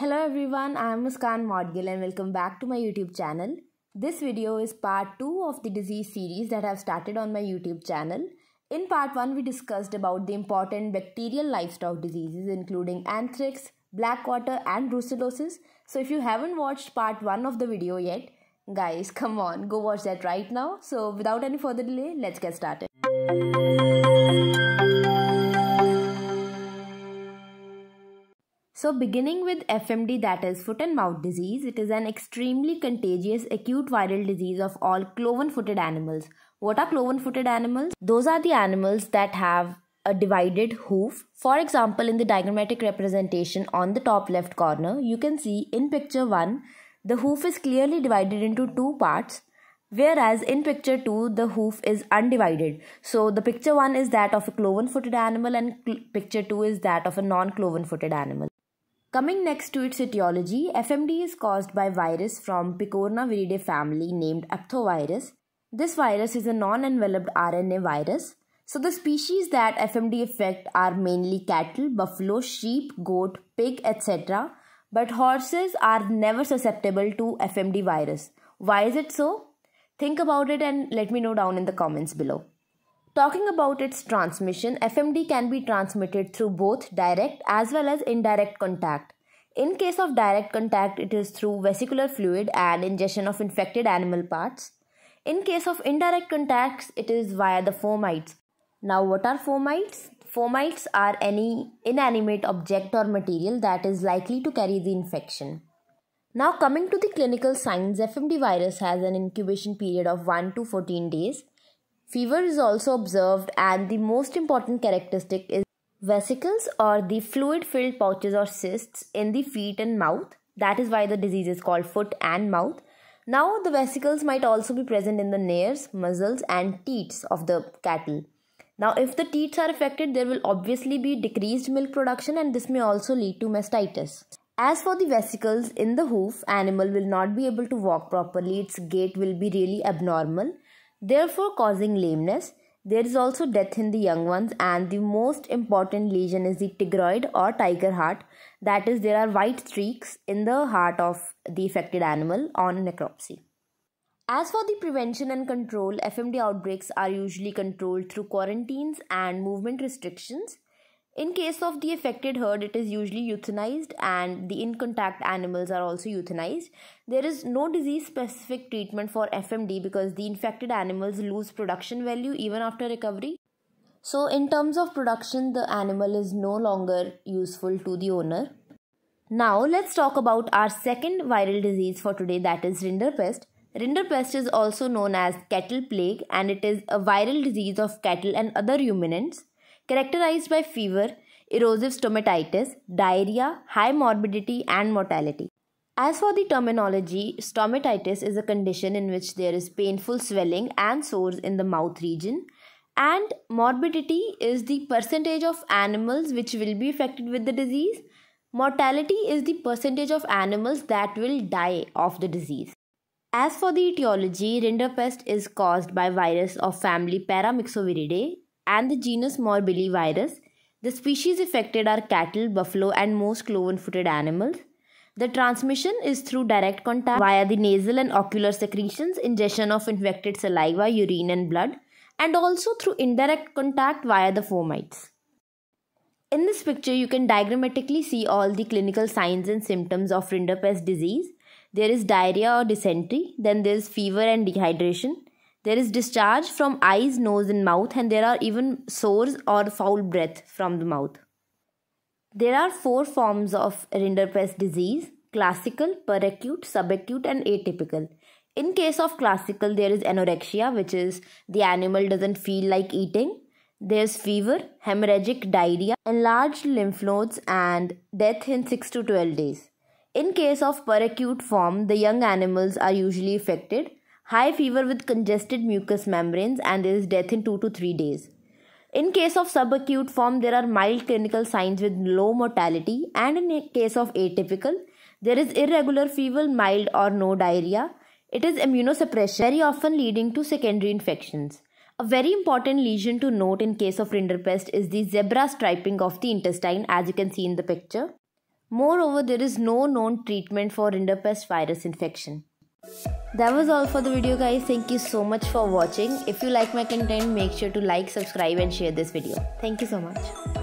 Hello everyone, I am Muskan Modgil and welcome back to my YouTube channel. This video is part 2 of the disease series that I have started on my YouTube channel. In part 1, we discussed about the important bacterial livestock diseases including anthrax, blackwater and brucellosis. So if you haven't watched part 1 of the video yet, guys come on, go watch that right now. So without any further delay, let's get started. So beginning with FMD that is foot and mouth disease, it is an extremely contagious acute viral disease of all cloven-footed animals. What are cloven-footed animals? Those are the animals that have a divided hoof. For example, in the diagrammatic representation on the top left corner, you can see in picture 1, the hoof is clearly divided into two parts whereas in picture 2 the hoof is undivided so the picture 1 is that of a cloven footed animal and picture 2 is that of a non cloven footed animal Coming next to its etiology, FMD is caused by virus from Picorna viridae family named Apthovirus. This virus is a non-enveloped RNA virus. So the species that FMD affect are mainly cattle, buffalo, sheep, goat, pig, etc. But horses are never susceptible to FMD virus. Why is it so? Think about it and let me know down in the comments below. Talking about its transmission, FMD can be transmitted through both direct as well as indirect contact. In case of direct contact, it is through vesicular fluid and ingestion of infected animal parts. In case of indirect contacts, it is via the fomites. Now, what are fomites? Fomites are any inanimate object or material that is likely to carry the infection. Now, coming to the clinical signs, FMD virus has an incubation period of 1 to 14 days. Fever is also observed, and the most important characteristic is vesicles or the fluid filled pouches or cysts in the feet and mouth. That is why the disease is called foot and mouth. Now, the vesicles might also be present in the nares, muzzles, and teats of the cattle. Now, if the teats are affected, there will obviously be decreased milk production, and this may also lead to mastitis. As for the vesicles in the hoof, animal will not be able to walk properly. Its gait will be really abnormal therefore causing lameness. There is also death in the young ones, and the most important lesion is the tigroid or tiger heart. That is, there are white streaks in the heart of the affected animal on necropsy. As for the prevention and control, FMD outbreaks are usually controlled through quarantines and movement restrictions. In case of the affected herd, it is usually euthanized and the in contact animals are also euthanized. There is no disease specific treatment for FMD because the infected animals lose production value even after recovery. So, in terms of production, the animal is no longer useful to the owner. Now, let's talk about our second viral disease for today that is rinderpest. Rinderpest is also known as cattle plague and it is a viral disease of cattle and other ruminants characterized by fever, erosive stomatitis, diarrhea, high morbidity, and mortality. As for the terminology, stomatitis is a condition in which there is painful swelling and sores in the mouth region, and morbidity is the percentage of animals which will be affected with the disease. Mortality is the percentage of animals that will die of the disease. As for the etiology, rinderpest is caused by virus of family Paramyxoviridae and the genus Morbilli virus. The species affected are cattle, buffalo, and most cloven footed animals. The transmission is through direct contact via the nasal and ocular secretions, ingestion of infected saliva, urine, and blood, and also through indirect contact via the fomites. In this picture, you can diagrammatically see all the clinical signs and symptoms of rinderpest disease. There is diarrhea or dysentery, then there is fever and dehydration, there is discharge from eyes, nose, and mouth, and there are even sores or foul breath from the mouth. There are four forms of Rinderpest disease classical, peracute, subacute, and atypical. In case of classical, there is anorexia, which is the animal doesn't feel like eating. There's fever, hemorrhagic diarrhea, enlarged lymph nodes, and death in 6 to 12 days. In case of peracute form, the young animals are usually affected high fever with congested mucous membranes, and there is death in 2 to 3 days. In case of subacute form, there are mild clinical signs with low mortality, and in case of atypical, there is irregular fever, mild or no diarrhea. It is immunosuppression, very often leading to secondary infections. A very important lesion to note in case of rinderpest is the zebra striping of the intestine, as you can see in the picture. Moreover, there is no known treatment for rinderpest virus infection. That was all for the video guys. Thank you so much for watching. If you like my content, make sure to like, subscribe and share this video. Thank you so much.